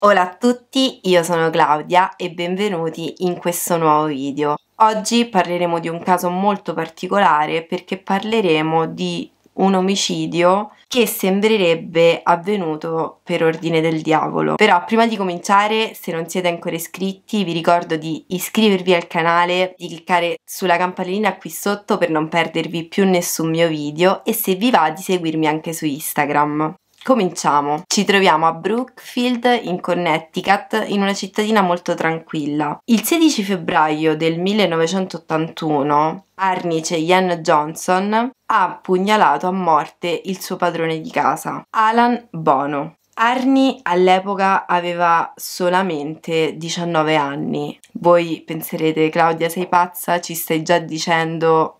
Hola a tutti, io sono Claudia e benvenuti in questo nuovo video. Oggi parleremo di un caso molto particolare perché parleremo di un omicidio che sembrerebbe avvenuto per ordine del diavolo. Però prima di cominciare, se non siete ancora iscritti, vi ricordo di iscrivervi al canale, di cliccare sulla campanellina qui sotto per non perdervi più nessun mio video e se vi va di seguirmi anche su Instagram. Cominciamo. Ci troviamo a Brookfield in Connecticut, in una cittadina molto tranquilla. Il 16 febbraio del 1981 Arnice Ian Johnson ha pugnalato a morte il suo padrone di casa, Alan Bono. Arnie all'epoca aveva solamente 19 anni. Voi penserete Claudia sei pazza, ci stai già dicendo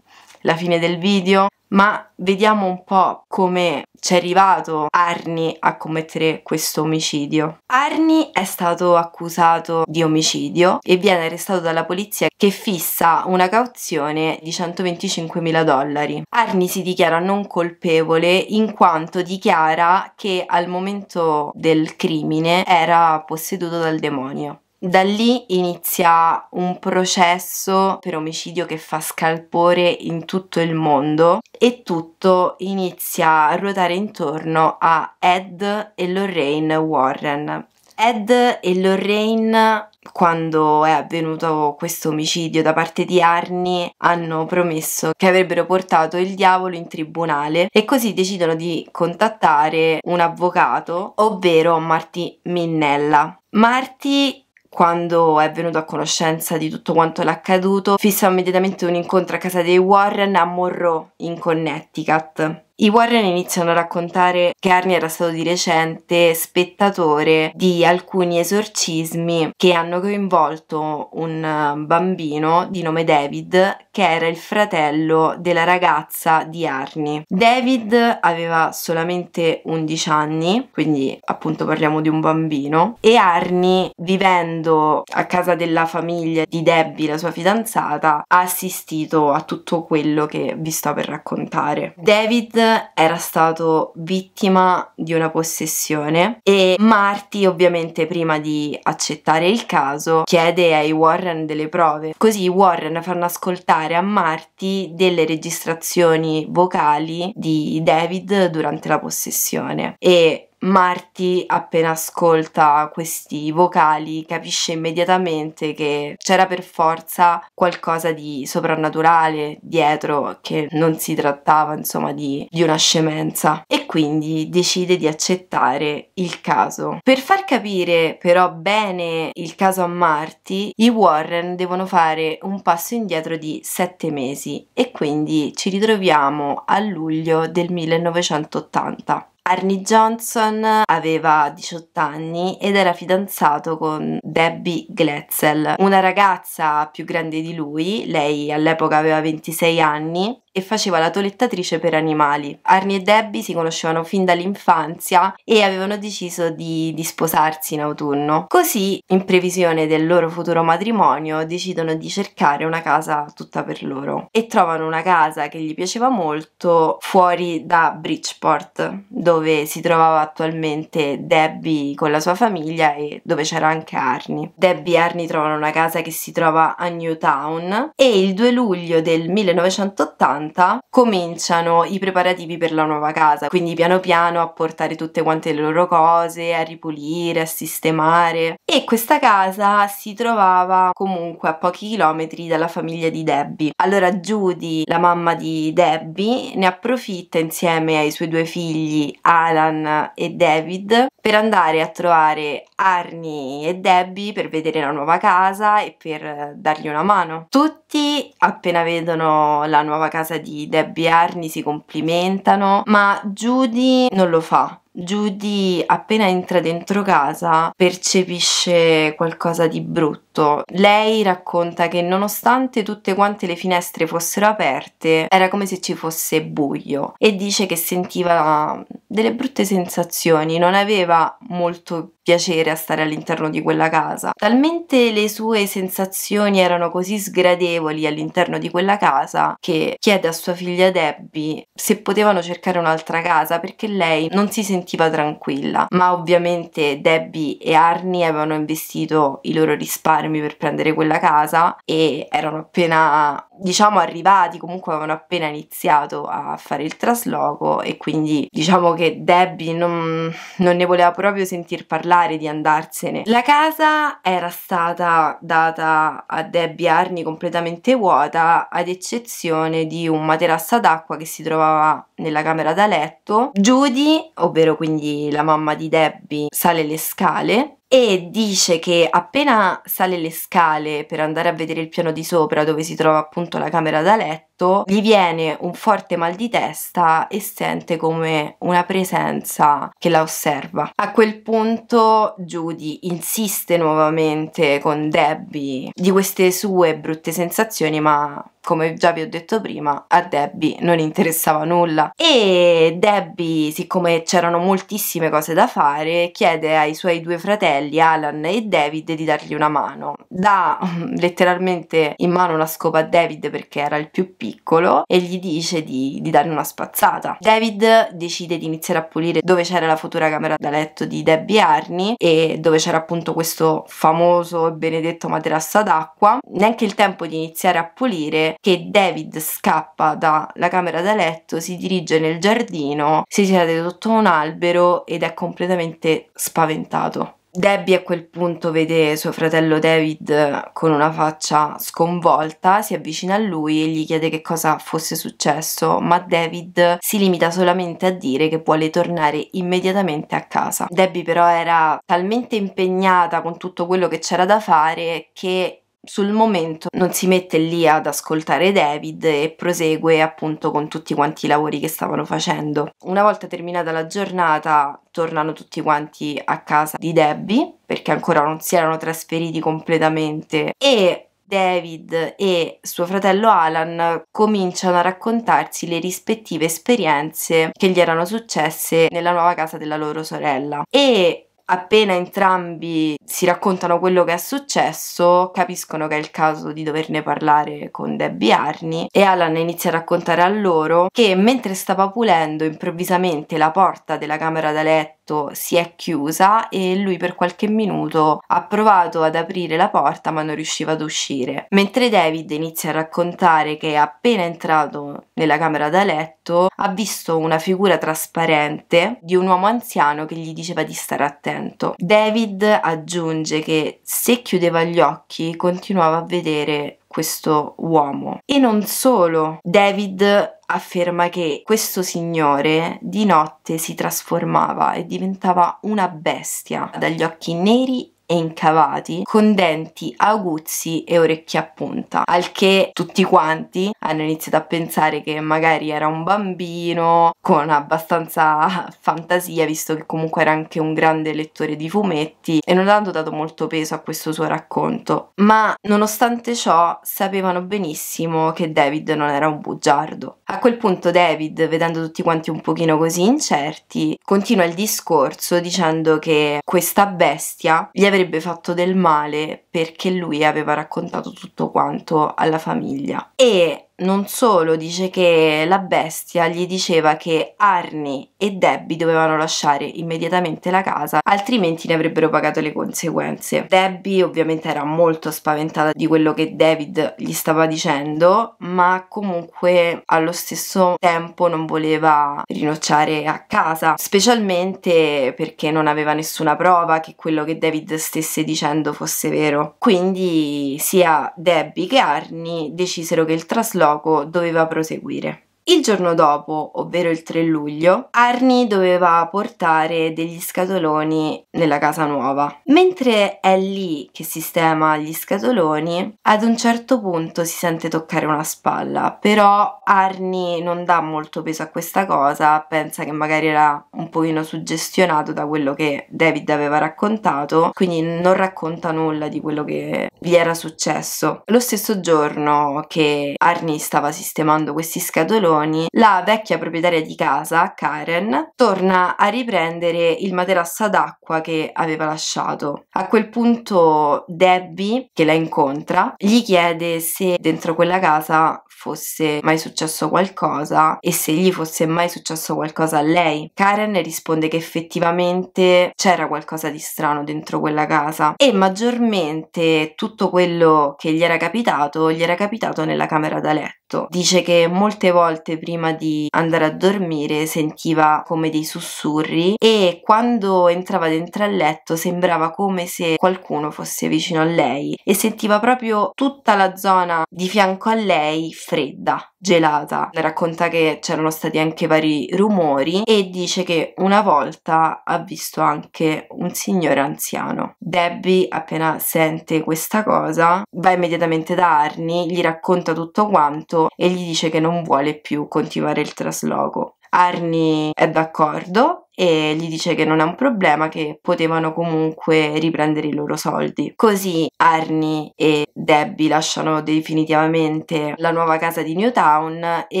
la fine del video? ma vediamo un po' come c'è arrivato Arni a commettere questo omicidio. Arni è stato accusato di omicidio e viene arrestato dalla polizia che fissa una cauzione di 125 mila dollari. Arni si dichiara non colpevole in quanto dichiara che al momento del crimine era posseduto dal demonio. Da lì inizia un processo per omicidio che fa scalpore in tutto il mondo e tutto inizia a ruotare intorno a Ed e Lorraine Warren. Ed e Lorraine, quando è avvenuto questo omicidio da parte di Arnie, hanno promesso che avrebbero portato il diavolo in tribunale e così decidono di contattare un avvocato, ovvero Marty Minnella. Marty quando è venuto a conoscenza di tutto quanto l'accaduto, fissa immediatamente un incontro a casa dei Warren a Monroe, in Connecticut. I Warren iniziano a raccontare che Arnie era stato di recente spettatore di alcuni esorcismi che hanno coinvolto un eh, bambino di nome David che era il fratello della ragazza di Arnie. David aveva solamente 11 anni, quindi appunto parliamo di un bambino, e Arnie vivendo a casa della famiglia di Debbie, la sua fidanzata, ha assistito a tutto quello che vi sto per raccontare. David era stato vittima di una possessione e Marty ovviamente prima di accettare il caso chiede ai Warren delle prove. Così i Warren fanno ascoltare a Marty delle registrazioni vocali di David durante la possessione e Marty, appena ascolta questi vocali, capisce immediatamente che c'era per forza qualcosa di soprannaturale dietro, che non si trattava insomma di, di, una scemenza e quindi decide di accettare il caso. Per far capire però bene il caso a Marty, i Warren devono fare un passo indietro di sette mesi e quindi ci ritroviamo a luglio del 1980. Arnie Johnson aveva 18 anni ed era fidanzato con Debbie Gletzel, una ragazza più grande di lui, lei all'epoca aveva 26 anni e faceva la tolettatrice per animali. Arnie e Debbie si conoscevano fin dall'infanzia e avevano deciso di, di sposarsi in autunno. Così, in previsione del loro futuro matrimonio, decidono di cercare una casa tutta per loro e trovano una casa che gli piaceva molto fuori da Bridgeport, dove si trovava attualmente Debbie con la sua famiglia e dove c'era anche Arnie. Debbie e Arnie trovano una casa che si trova a Newtown e il 2 luglio del 1980 70 cominciano i preparativi per la nuova casa, quindi piano piano a portare tutte quante le loro cose, a ripulire, a sistemare e questa casa si trovava comunque a pochi chilometri dalla famiglia di Debbie. Allora Judy, la mamma di Debbie, ne approfitta insieme ai suoi due figli Alan e David per andare a trovare Arnie e Debbie per vedere la nuova casa e per dargli una mano. Tutti appena vedono la nuova casa casa di Debbie Arnie si complimentano, ma Judy non lo fa. Judy appena entra dentro casa percepisce qualcosa di brutto tutto. Lei racconta che nonostante tutte quante le finestre fossero aperte, era come se ci fosse buio e dice che sentiva mm, delle brutte sensazioni, non aveva molto piacere a stare all'interno di quella casa. Talmente le sue sensazioni erano così sgradevoli all'interno di quella casa che chiede a sua figlia Debbie se potevano cercare un'altra casa perché lei non si sentiva tranquilla. Ma ovviamente Debbie e Arnie avevano investito i loro risparmi fermarmi per prendere quella casa e erano appena, diciamo, arrivati, comunque avevano appena iniziato a fare il trasloco e quindi diciamo che Debbie non, non ne voleva proprio sentir parlare di andarsene. La casa era stata data a Debbie Arni completamente vuota, ad eccezione di un materasso d'acqua che si trovava nella camera da letto. Judy, ovvero quindi la mamma di Debbie, sale le scale e dice che appena sale le scale per andare a vedere il piano di sopra dove si trova appunto la camera da letto, gli viene un forte mal di testa e sente come una presenza che la osserva. A quel punto Judy insiste nuovamente con Debbie di queste sue brutte sensazioni, ma come già vi ho detto prima, a Debbie non interessava nulla. E Debbie, siccome c'erano moltissime cose da fare, chiede ai suoi due fratelli, Alan e David, di dargli una mano. Dà letteralmente in mano una scopa a David perché era il più piccolo e gli dice di, di dare una spazzata. David decide di iniziare a pulire dove c'era la futura camera da letto di Debbie Arni e dove c'era appunto questo famoso e benedetto materasso d'acqua. Neanche il tempo di iniziare a pulire che David scappa dalla camera da letto, si dirige nel giardino, si siede sotto un albero ed è completamente spaventato. Debbie a quel punto vede suo fratello David con una faccia sconvolta, si avvicina a lui e gli chiede che cosa fosse successo, ma David si limita solamente a dire che vuole tornare immediatamente a casa. Debbie però era talmente impegnata con tutto quello che c'era da fare che sul momento non si mette lì ad ascoltare David e prosegue appunto con tutti quanti i lavori che stavano facendo. Una volta terminata la giornata tornano tutti quanti a casa di Debbie perché ancora non si erano trasferiti completamente e David e suo fratello Alan cominciano a raccontarsi le rispettive esperienze che gli erano successe nella nuova casa della loro sorella e appena entrambi si raccontano quello che è successo, capiscono che è il caso di doverne parlare con Debbie Arni e Alan inizia a raccontare a loro che mentre stava pulendo improvvisamente la porta della camera da letto letto si è chiusa e lui per qualche minuto ha provato ad aprire la porta ma non riusciva ad uscire. Mentre David inizia a raccontare che è appena entrato nella camera da letto ha visto una figura trasparente di un uomo anziano che gli diceva di stare attento. David aggiunge che se chiudeva gli occhi continuava a vedere questo uomo. E non solo, David afferma che questo signore di notte si trasformava e diventava una bestia dagli occhi neri e incavati con denti aguzzi e orecchie a punta, al che tutti quanti hanno iniziato a pensare che magari era un bambino con abbastanza fantasia, visto che comunque era anche un grande lettore di fumetti e non hanno dato molto peso a questo suo racconto. Ma nonostante ciò sapevano benissimo che David non era un bugiardo. A quel punto David, vedendo tutti quanti un pochino così incerti, continua il discorso dicendo che questa bestia gli avrebbe avrebbe fatto del male perché lui aveva raccontato tutto quanto alla famiglia. E non solo, dice che la bestia gli diceva che Arnie e Debbie dovevano lasciare immediatamente la casa, altrimenti ne avrebbero pagato le conseguenze. Debbie ovviamente era molto spaventata di quello che David gli stava dicendo, ma comunque allo stesso tempo non voleva rinocciare a casa, specialmente perché non aveva nessuna prova che quello che David stesse dicendo fosse vero quindi sia Debbie che Arnie decisero che il trasloco doveva proseguire. Il giorno dopo, ovvero il 3 luglio, Arnie doveva portare degli scatoloni nella casa nuova. Mentre è lì che sistema gli scatoloni, ad un certo punto si sente toccare una spalla, però Arnie non dà molto peso a questa cosa, pensa che magari era un pochino suggestionato da quello che David aveva raccontato, quindi non racconta nulla di quello che gli era successo. Lo stesso giorno che Arnie stava sistemando questi scatoloni, Leoni, la vecchia proprietaria di casa, Karen, torna a riprendere il materasso d'acqua che aveva lasciato. A quel punto Debbie, che la incontra, gli chiede se dentro quella casa fosse mai successo qualcosa e se gli fosse mai successo qualcosa a lei. Karen risponde che effettivamente c'era qualcosa di strano dentro quella casa e maggiormente tutto quello che gli era capitato gli era capitato nella camera da letto. Dice che molte volte volte prima di andare a dormire sentiva come dei sussurri e quando entrava dentro al letto sembrava come se qualcuno fosse vicino a lei e sentiva proprio tutta la zona di fianco a lei fredda gelata. Racconta che c'erano stati anche vari rumori e dice che una volta ha visto anche un signore anziano. Debbie, appena sente questa cosa, va immediatamente da Arnie, gli racconta tutto quanto e gli dice che non vuole più più continuare il trasloco. Arnie è d'accordo e gli dice che non è un problema, che potevano comunque riprendere i loro soldi. Così Arnie e Debbie lasciano definitivamente la nuova casa di Newtown e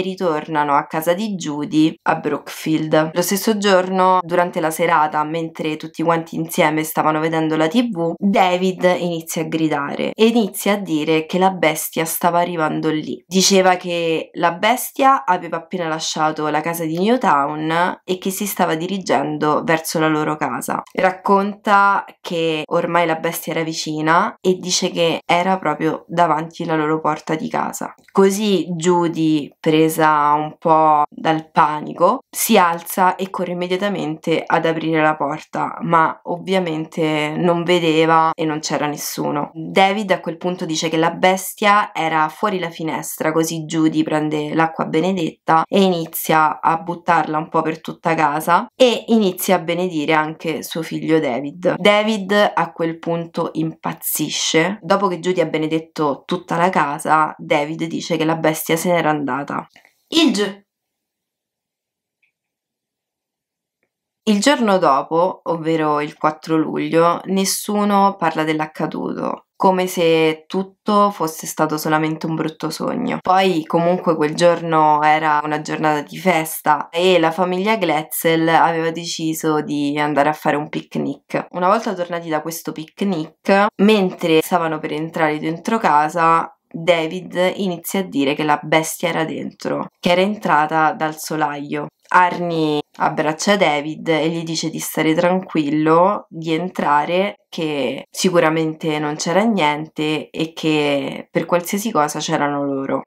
ritornano a casa di Judy a Brookfield. Lo stesso giorno, durante la serata, mentre tutti quanti insieme stavano vedendo la tv, David inizia a gridare e inizia a dire che la bestia stava arrivando lì. Diceva che la bestia aveva appena lasciato la casa di Newtown e che si stava dirigendo fuggendo verso la loro casa. Racconta che ormai la bestia era vicina e dice che era proprio davanti alla loro porta di casa. Così Judy, presa un po' dal panico, si alza e corre immediatamente ad aprire la porta, ma ovviamente non vedeva e non c'era nessuno. David a quel punto dice che la bestia era fuori la finestra, così Judy prende l'acqua benedetta e inizia a buttarla un po' per tutta casa e inizia a benedire anche suo figlio David. David a quel punto impazzisce. Dopo che Judy ha benedetto tutta la casa, David dice che la bestia se n'era andata. Il, gi- Il giorno dopo, ovvero il 4 luglio, nessuno parla dell'accaduto come se tutto fosse stato solamente un brutto sogno. Poi comunque quel giorno era una giornata di festa e la famiglia Gletzel aveva deciso di andare a fare un picnic. Una volta tornati da questo picnic, mentre stavano per entrare dentro casa, David inizia a dire che la bestia era dentro, che era entrata dal solaio. Arnie abbraccia David e gli dice di stare tranquillo, di entrare, che sicuramente non c'era niente e che per qualsiasi cosa c'erano loro.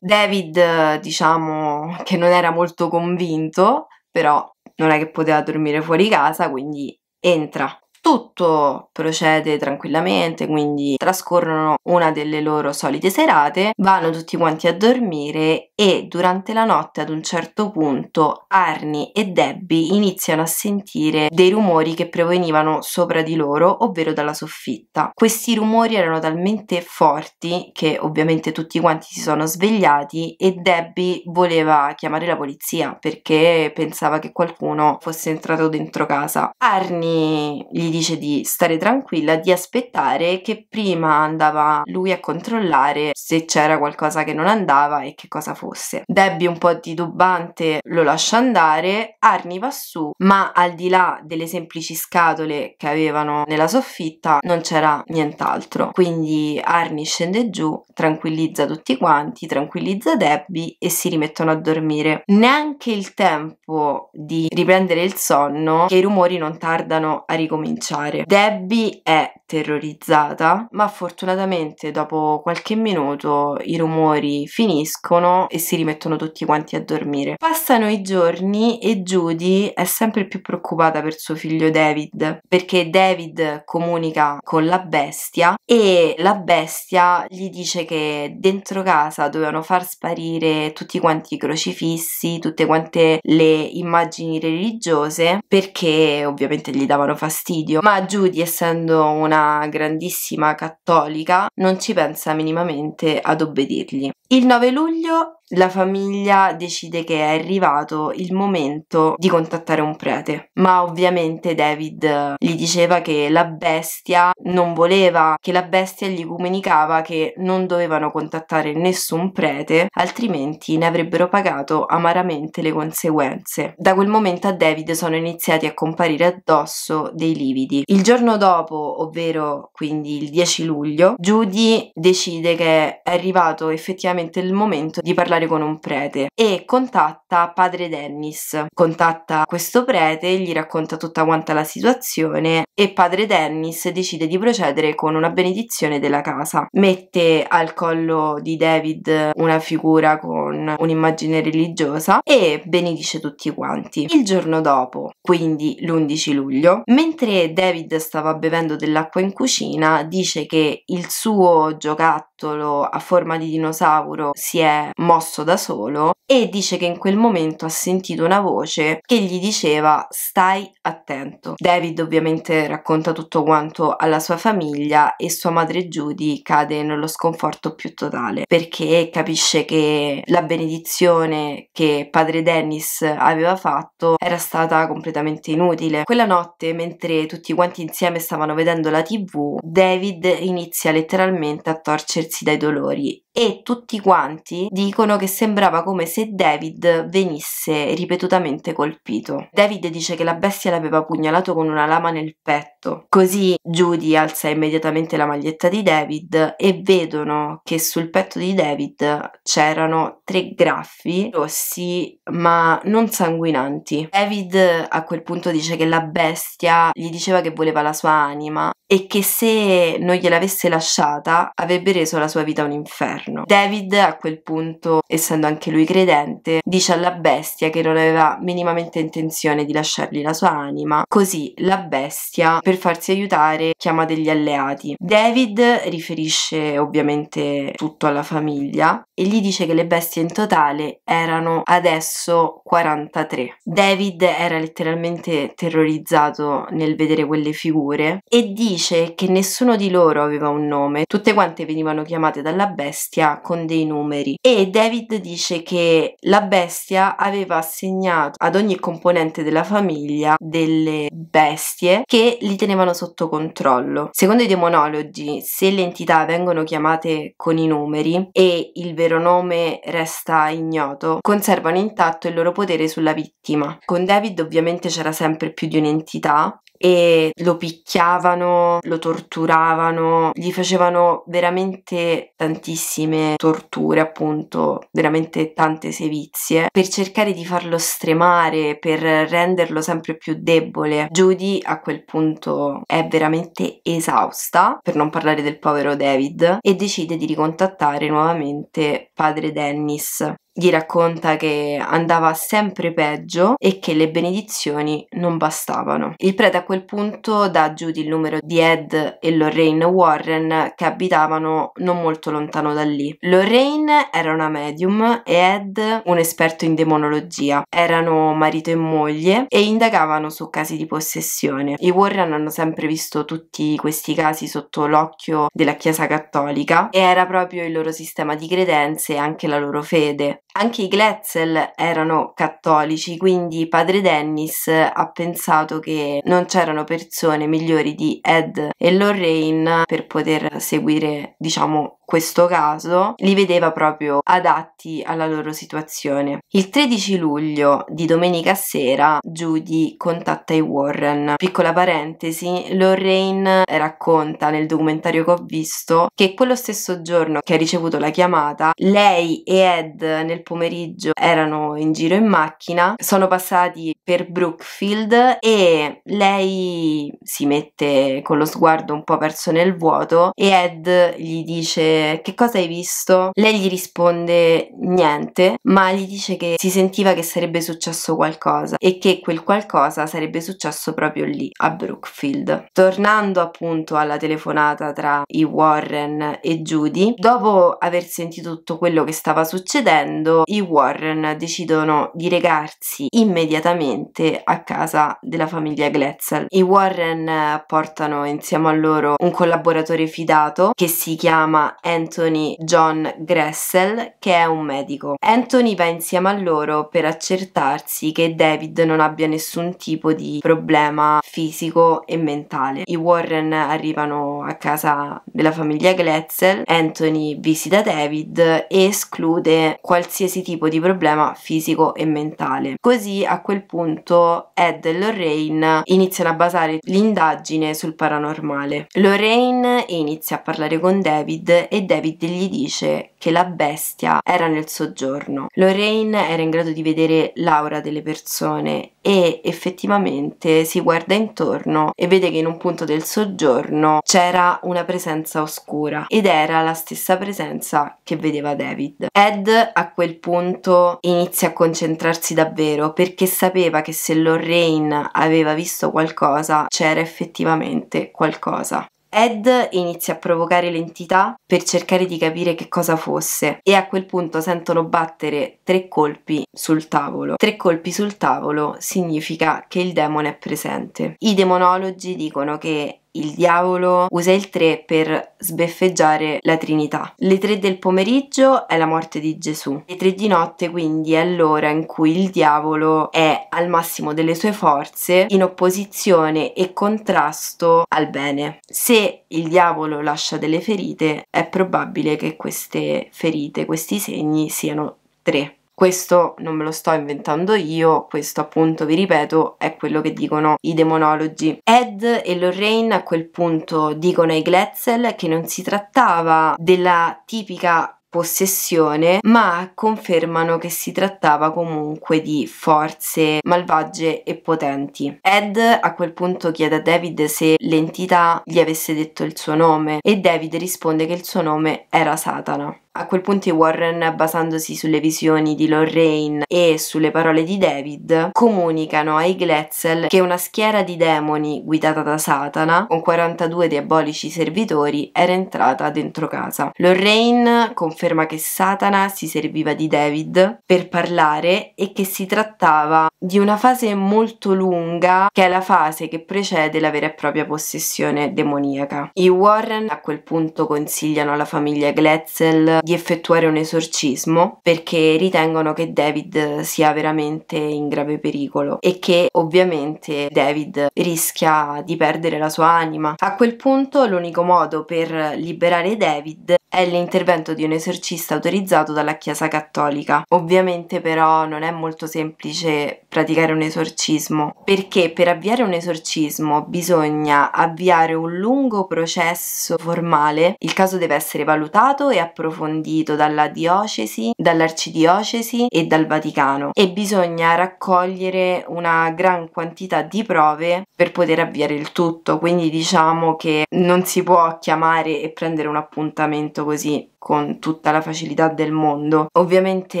David, diciamo che non era molto convinto, però non è che poteva dormire fuori casa, quindi entra. Tutto procede tranquillamente, quindi trascorrono una delle loro solite serate, vanno tutti quanti a dormire e durante la notte ad un certo punto Arnie e Debbie iniziano a sentire dei rumori che provenivano sopra di loro, ovvero dalla soffitta. Questi rumori erano talmente forti che ovviamente tutti quanti si sono svegliati e Debbie voleva chiamare la polizia perché pensava che qualcuno fosse entrato dentro casa. Arnie gli dice dice di stare tranquilla, di aspettare che prima andava lui a controllare se c'era qualcosa che non andava e che cosa fosse. Debbie un po' titubante lo lascia andare, Arni va su, ma al di là delle semplici scatole che avevano nella soffitta non c'era nient'altro. Quindi Arni scende giù, tranquillizza tutti quanti, tranquillizza Debbie e si rimettono a dormire. Neanche il tempo di riprendere il sonno che i rumori non tardano a ricominciare ricominciare. Debbie è terrorizzata, ma fortunatamente dopo qualche minuto i rumori finiscono e si rimettono tutti quanti a dormire. Passano i giorni e Judy è sempre più preoccupata per suo figlio David, perché David comunica con la bestia e la bestia gli dice che dentro casa dovevano far sparire tutti quanti i crocifissi, tutte quante le immagini religiose, perché ovviamente gli davano fastidio suicidio, ma Judy, essendo una grandissima cattolica, non ci pensa minimamente ad obbedirgli. Il 9 luglio la famiglia decide che è arrivato il momento di contattare un prete, ma ovviamente David eh, gli diceva che la bestia non voleva, che la bestia gli comunicava che non dovevano contattare nessun prete, altrimenti ne avrebbero pagato amaramente le conseguenze. Da quel momento a David sono iniziati a comparire addosso dei lividi. Il giorno dopo, ovvero quindi il 10 luglio, Judy decide che è arrivato effettivamente sicuramente il momento di parlare con un prete e contatta padre Dennis. Contatta questo prete, gli racconta tutta quanta la situazione e padre Dennis decide di procedere con una benedizione della casa. Mette al collo di David una figura con un'immagine religiosa e benedice tutti quanti. Il giorno dopo, quindi l'11 luglio, mentre David stava bevendo dell'acqua in cucina, dice che il suo giocattolo a forma di dinosauro Tauro si è mosso da solo e dice che in quel momento ha sentito una voce che gli diceva stai attento. David ovviamente racconta tutto quanto alla sua famiglia e sua madre Judy cade nello sconforto più totale perché capisce che la benedizione che padre Dennis aveva fatto era stata completamente inutile. Quella notte mentre tutti quanti insieme stavano vedendo la tv David inizia letteralmente a torcersi dai dolori e tutti quanti dicono che sembrava come se David venisse ripetutamente colpito. David dice che la bestia l'aveva pugnalato con una lama nel petto. Così Judy alza immediatamente la maglietta di David e vedono che sul petto di David c'erano tre graffi rossi ma non sanguinanti. David a quel punto dice che la bestia gli diceva che voleva la sua anima e che se non gliel'avesse lasciata avrebbe reso la sua vita un inferno inferno. David a quel punto, essendo anche lui credente, dice alla bestia che non aveva minimamente intenzione di lasciargli la sua anima, così la bestia per farsi aiutare chiama degli alleati. David riferisce ovviamente tutto alla famiglia e gli dice che le bestie in totale erano adesso 43. David era letteralmente terrorizzato nel vedere quelle figure e dice che nessuno di loro aveva un nome, tutte quante venivano chiamate dalla bestia bestia con dei numeri e David dice che la bestia aveva assegnato ad ogni componente della famiglia delle bestie che li tenevano sotto controllo. Secondo i demonologi, se le entità vengono chiamate con i numeri e il vero nome resta ignoto, conservano intatto il loro potere sulla vittima. Con David ovviamente c'era sempre più di un'entità e lo picchiavano, lo torturavano, gli facevano veramente tantissime torture, appunto, veramente tante sevizie, per cercare di farlo stremare, per renderlo sempre più debole. Judy a quel punto è veramente esausta, per non parlare del povero David, e decide di ricontattare nuovamente padre Dennis gli racconta che andava sempre peggio e che le benedizioni non bastavano. Il prete a quel punto dà a Judy il numero di Ed e Lorraine Warren che abitavano non molto lontano da lì. Lorraine era una medium e Ed un esperto in demonologia. Erano marito e moglie e indagavano su casi di possessione. I Warren hanno sempre visto tutti questi casi sotto l'occhio della Chiesa Cattolica e era proprio il loro sistema di credenze e anche la loro fede anche i Gletzel erano cattolici, quindi padre Dennis ha pensato che non c'erano persone migliori di Ed e Lorraine per poter seguire, diciamo, questo caso li vedeva proprio adatti alla loro situazione. Il 13 luglio di domenica sera Judy contatta i Warren. Piccola parentesi, Lorraine racconta nel documentario che ho visto che quello stesso giorno che ha ricevuto la chiamata, lei e Ed nel pomeriggio erano in giro in macchina, sono passati per Brookfield e lei si mette con lo sguardo un po' perso nel vuoto e Ed gli dice che cosa hai visto, lei gli risponde niente, ma gli dice che si sentiva che sarebbe successo qualcosa e che quel qualcosa sarebbe successo proprio lì, a Brookfield. Tornando appunto alla telefonata tra i Warren e Judy, dopo aver sentito tutto quello che stava succedendo, i Warren decidono di recarsi immediatamente a casa della famiglia Gletzel. I Warren portano insieme a loro un collaboratore fidato che si chiama Anthony John Gressel, che è un medico. Anthony va insieme a loro per accertarsi che David non abbia nessun tipo di problema fisico e mentale. I Warren arrivano a casa della famiglia Gressel, Anthony visita David e esclude qualsiasi tipo di problema fisico e mentale. Così a quel punto Ed e Lorraine iniziano a basare l'indagine sul paranormale. Lorraine inizia a parlare con David e e David gli dice che la bestia era nel soggiorno. Lorraine era in grado di vedere l'aura delle persone e effettivamente si guarda intorno e vede che in un punto del soggiorno c'era una presenza oscura ed era la stessa presenza che vedeva David. Ed a quel punto inizia a concentrarsi davvero perché sapeva che se Lorraine aveva visto qualcosa c'era effettivamente qualcosa. Ed inizia a provocare l'entità per cercare di capire che cosa fosse e a quel punto sentono battere tre colpi sul tavolo. Tre colpi sul tavolo significa che il demone è presente. I demonologi dicono che il diavolo usa il 3 per sbeffeggiare la Trinità. Le 3 del pomeriggio è la morte di Gesù, le 3 di notte quindi è l'ora in cui il diavolo è al massimo delle sue forze in opposizione e contrasto al bene. Se il diavolo lascia delle ferite è probabile che queste ferite, questi segni siano 3. Questo non me lo sto inventando io, questo appunto, vi ripeto, è quello che dicono i demonologi. Ed e Lorraine a quel punto dicono ai Gletzel che non si trattava della tipica possessione, ma confermano che si trattava comunque di forze malvagie e potenti. Ed a quel punto chiede a David se l'entità gli avesse detto il suo nome e David risponde che il suo nome era Satana. A quel punto i Warren, basandosi sulle visioni di Lorraine e sulle parole di David, comunicano ai Gletzel che una schiera di demoni guidata da Satana, con 42 diabolici servitori, era entrata dentro casa. Lorraine conferma che Satana si serviva di David per parlare e che si trattava di una fase molto lunga, che è la fase che precede la vera e propria possessione demoniaca. I Warren a quel punto consigliano alla famiglia Gletzel di effettuare un esorcismo perché ritengono che David sia veramente in grave pericolo e che ovviamente David rischia di perdere la sua anima. A quel punto l'unico modo per liberare David è l'intervento di un esorcista autorizzato dalla Chiesa Cattolica. Ovviamente però non è molto semplice praticare un esorcismo, perché per avviare un esorcismo bisogna avviare un lungo processo formale. Il caso deve essere valutato e approfondito dalla diocesi, dall'arcidiocesi e dal Vaticano e bisogna raccogliere una gran quantità di prove per poter avviare il tutto, quindi diciamo che non si può chiamare e prendere un appuntamento così con tutta la facilità del mondo. Ovviamente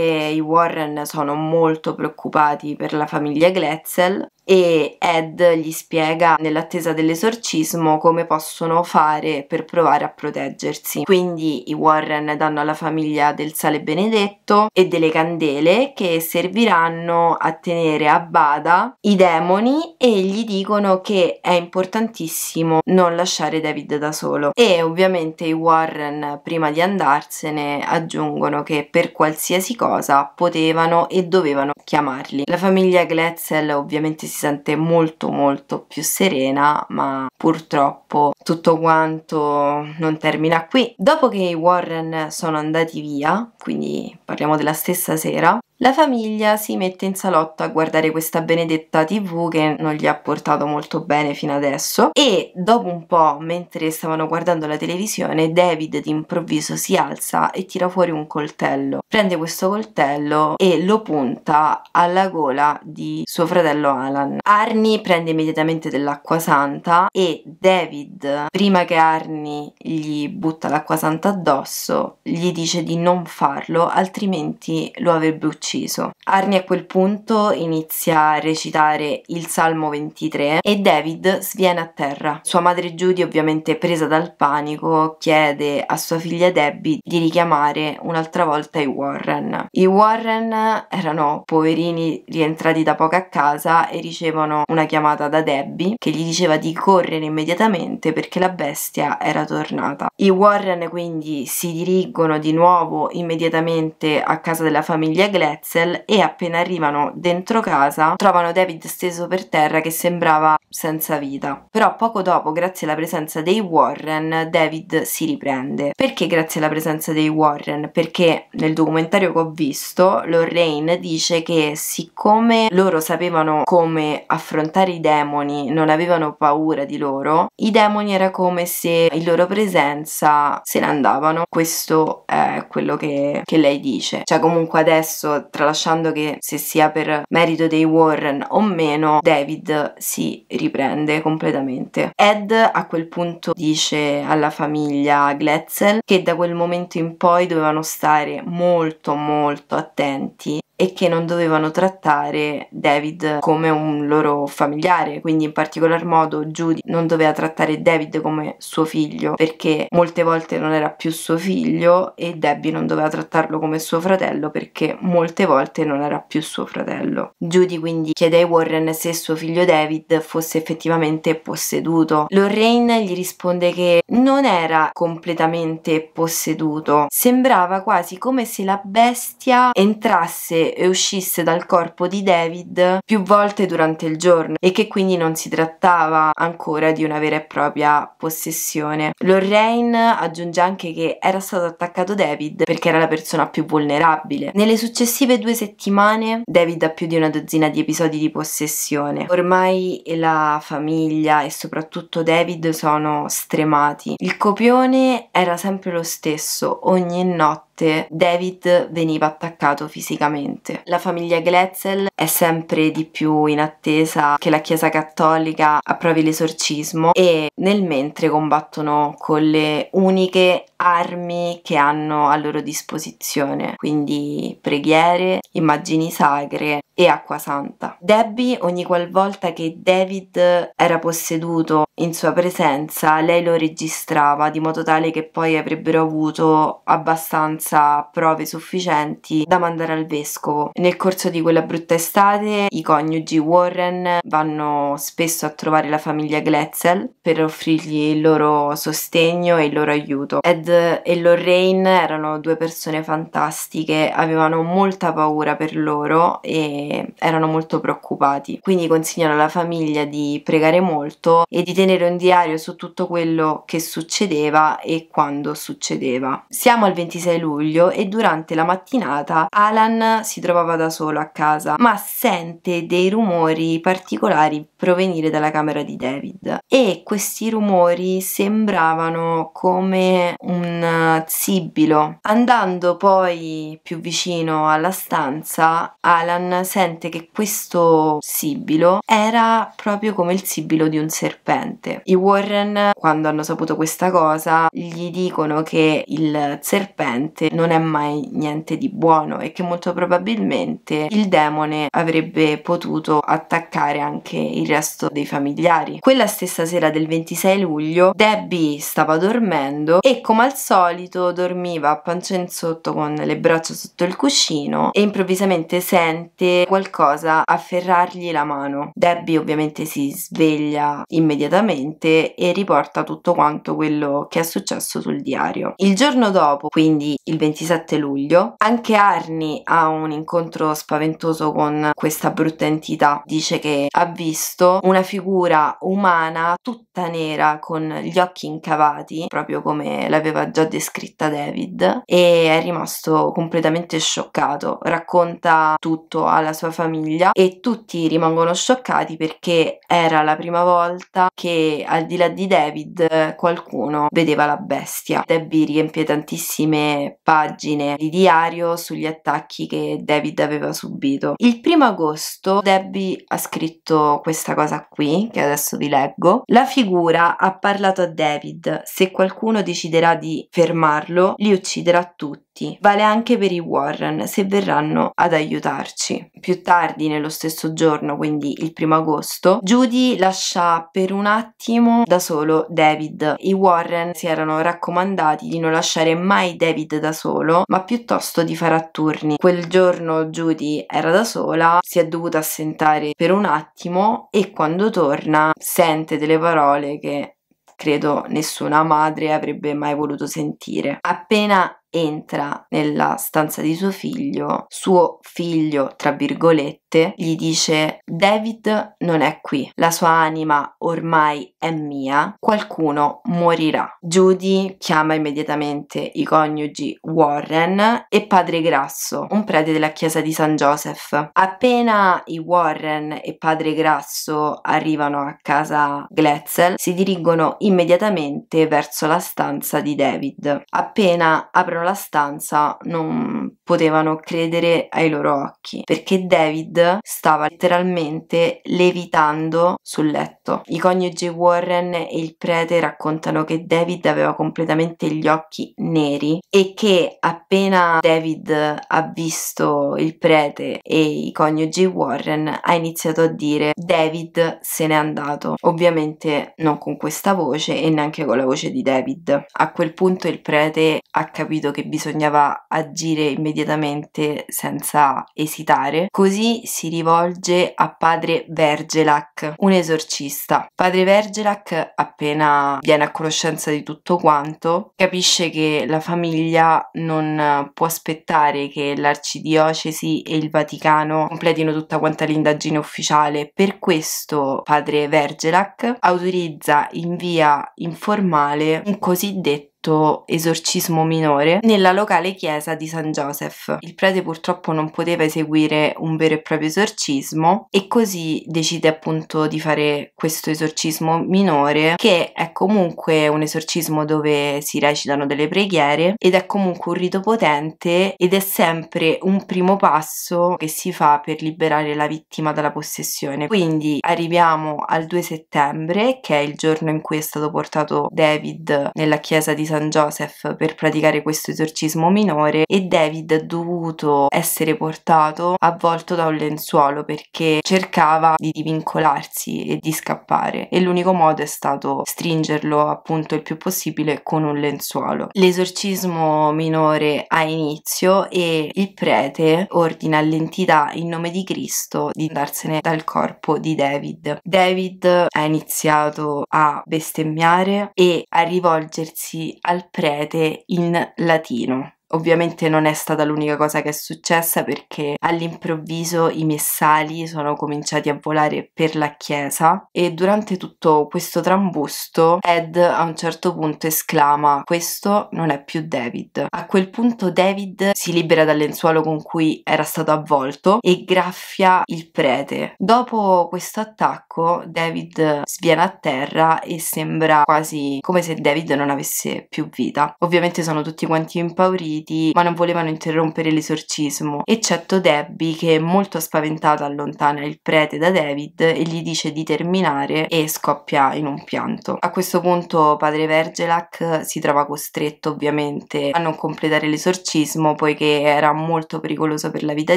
i Warren sono molto preoccupati per la famiglia Gletzel e Ed gli spiega nell'attesa dell'esorcismo come possono fare per provare a proteggersi. Quindi i Warren danno alla famiglia del sale benedetto e delle candele che serviranno a tenere a bada i demoni e gli dicono che è importantissimo non lasciare David da solo. E ovviamente i Warren prima di andare andarsene aggiungono che per qualsiasi cosa potevano e dovevano chiamarli. La famiglia Gletzel ovviamente si sente molto molto più serena, ma purtroppo tutto quanto non termina qui. Dopo che i Warren sono andati via, quindi parliamo della stessa sera, la famiglia si mette in salotto a guardare questa benedetta tv che non gli ha portato molto bene fino adesso e dopo un po', mentre stavano guardando la televisione, David d'improvviso si alza e tira fuori un coltello. Prende questo coltello e lo punta alla gola di suo fratello Alan. Arnie prende immediatamente dell'acqua santa e David, prima che Arnie gli butta l'acqua santa addosso, gli dice di non farlo altrimenti lo avrebbe ucciso ucciso. Arnie a quel punto inizia a recitare il Salmo 23 e David sviene a terra. Sua madre Judy, ovviamente presa dal panico, chiede a sua figlia Debbie di richiamare un'altra volta i Warren. I Warren erano poverini rientrati da poco a casa e ricevono una chiamata da Debbie che gli diceva di correre immediatamente perché la bestia era tornata. I Warren quindi si dirigono di nuovo immediatamente a casa della famiglia Glenn pretzel e appena arrivano dentro casa trovano David steso per terra che sembrava senza vita. Però poco dopo, grazie alla presenza dei Warren, David si riprende. Perché grazie alla presenza dei Warren? Perché nel documentario che ho visto, Lorraine dice che siccome loro sapevano come affrontare i demoni, non avevano paura di loro, i demoni era come se in loro presenza se ne andavano. Questo è quello che, che lei dice. Cioè comunque adesso tralasciando che se sia per merito dei Warren o meno, David si riprende completamente. Ed a quel punto dice alla famiglia Gletzel che da quel momento in poi dovevano stare molto molto attenti e che non dovevano trattare David come un loro familiare, quindi in particolar modo Judy non doveva trattare David come suo figlio perché molte volte non era più suo figlio e Debbie non doveva trattarlo come suo fratello perché molte volte non era più suo fratello. Judy quindi chiede ai Warren se suo figlio David fosse effettivamente posseduto. Lorraine gli risponde che non era completamente posseduto, sembrava quasi come se la bestia entrasse e uscisse dal corpo di David più volte durante il giorno e che quindi non si trattava ancora di una vera e propria possessione. Lorraine aggiunge anche che era stato attaccato David perché era la persona più vulnerabile. Nelle successive due settimane David ha più di una dozzina di episodi di possessione. Ormai la famiglia e soprattutto David sono stremati. Il copione era sempre lo stesso, ogni notte volte David veniva attaccato fisicamente. La famiglia Gletzel è sempre di più in attesa che la Chiesa Cattolica approvi l'esorcismo e nel mentre combattono con le uniche armi che hanno a loro disposizione, quindi preghiere, immagini sacre e acqua santa. Debbie ogni qualvolta che David era posseduto in sua presenza, lei lo registrava di modo tale che poi avrebbero avuto abbastanza prove sufficienti da mandare al vescovo. Nel corso di quella brutta estate, i coniugi Warren vanno spesso a trovare la famiglia Gletzel per offrirgli il loro sostegno e il loro aiuto. Ed e Lorraine erano due persone fantastiche, avevano molta paura per loro e erano molto preoccupati. Quindi consigliano alla famiglia di pregare molto e di tenere un diario su tutto quello che succedeva e quando succedeva. Siamo al 26 luglio e durante la mattinata Alan si trovava da solo a casa, ma sente dei rumori particolari provenire dalla camera di David e questi rumori sembravano come un un sibilo. Eh, Andando poi più vicino alla stanza, Alan sente che questo sibilo era proprio come il sibilo di un serpente. I Warren, quando hanno saputo questa cosa, gli dicono che il serpente non è mai niente di buono e che molto probabilmente il demone avrebbe potuto attaccare anche il resto dei familiari. Quella stessa sera del 26 luglio, Debbie stava dormendo e come al al solito dormiva a pancia in sotto con le braccia sotto il cuscino e improvvisamente sente qualcosa afferrargli la mano. Debbie ovviamente si sveglia immediatamente e riporta tutto quanto quello che è successo sul diario. Il giorno dopo, quindi il 27 luglio, anche Arnie ha un incontro spaventoso con questa brutta entità. Dice che ha visto una figura umana tutta nera con gli occhi incavati, proprio come l'aveva aveva già descritta David e è rimasto completamente scioccato. Racconta tutto alla sua famiglia e tutti rimangono scioccati perché era la prima volta che al di là di David qualcuno vedeva la bestia. Debbie riempie tantissime pagine di diario sugli attacchi che David aveva subito. Il primo agosto Debbie ha scritto questa cosa qui che adesso vi leggo. La figura ha parlato a David. Se qualcuno deciderà di di fermarlo, li ucciderà tutti. Vale anche per i Warren se verranno ad aiutarci. Più tardi, nello stesso giorno, quindi il primo agosto, Judy lascia per un attimo da solo David. I Warren si erano raccomandati di non lasciare mai David da solo, ma piuttosto di fare a turni. Quel giorno Judy era da sola, si è dovuta assentare per un attimo e quando torna sente delle parole che credo nessuna madre avrebbe mai voluto sentire. Appena entra nella stanza di suo figlio, suo figlio, tra virgolette, notte gli dice David non è qui, la sua anima ormai è mia, qualcuno morirà. Judy chiama immediatamente i coniugi Warren e Padre Grasso, un prete della chiesa di San Joseph. Appena i Warren e Padre Grasso arrivano a casa Gletzel, si dirigono immediatamente verso la stanza di David. Appena aprono la stanza non potevano credere ai loro occhi perché David stava letteralmente levitando sul letto. I coniugi Warren e il prete raccontano che David aveva completamente gli occhi neri e che appena David ha visto il prete e i coniugi Warren ha iniziato a dire David se n'è andato. Ovviamente non con questa voce e neanche con la voce di David. A quel punto il prete ha capito che bisognava agire immediatamente senza esitare. Così si rivolge a padre Vergelac, un esorcista. Padre Vergelac, appena viene a conoscenza di tutto quanto, capisce che la famiglia non può aspettare che l'arcidiocesi e il Vaticano completino tutta quanta l'indagine ufficiale. Per questo padre Vergelac autorizza in via informale un cosiddetto detto esorcismo minore nella locale chiesa di San Joseph. Il prete purtroppo non poteva eseguire un vero e proprio esorcismo e così decide appunto di fare questo esorcismo minore che è comunque un esorcismo dove si recitano delle preghiere ed è comunque un rito potente ed è sempre un primo passo che si fa per liberare la vittima dalla possessione. Quindi arriviamo al 2 settembre che è il giorno in cui è stato portato David nella chiesa di San Joseph per praticare questo esorcismo minore e David ha dovuto essere portato avvolto da un lenzuolo perché cercava di divincolarsi e di scappare e l'unico modo è stato stringerlo appunto il più possibile con un lenzuolo. L'esorcismo minore ha inizio e il prete ordina all'entità in nome di Cristo di andarsene dal corpo di David. David ha iniziato a bestemmiare e a rivolgersi al prete in latino. Ovviamente non è stata l'unica cosa che è successa perché all'improvviso i messali sono cominciati a volare per la chiesa e durante tutto questo trambusto Ed a un certo punto esclama questo non è più David. A quel punto David si libera dal lenzuolo con cui era stato avvolto e graffia il prete. Dopo questo attacco David sviene a terra e sembra quasi come se David non avesse più vita. Ovviamente sono tutti quanti impauriti usciti ma non volevano interrompere l'esorcismo, eccetto Debbie che molto spaventata allontana il prete da David e gli dice di terminare e scoppia in un pianto. A questo punto padre Vergelac si trova costretto ovviamente a non completare l'esorcismo poiché era molto pericoloso per la vita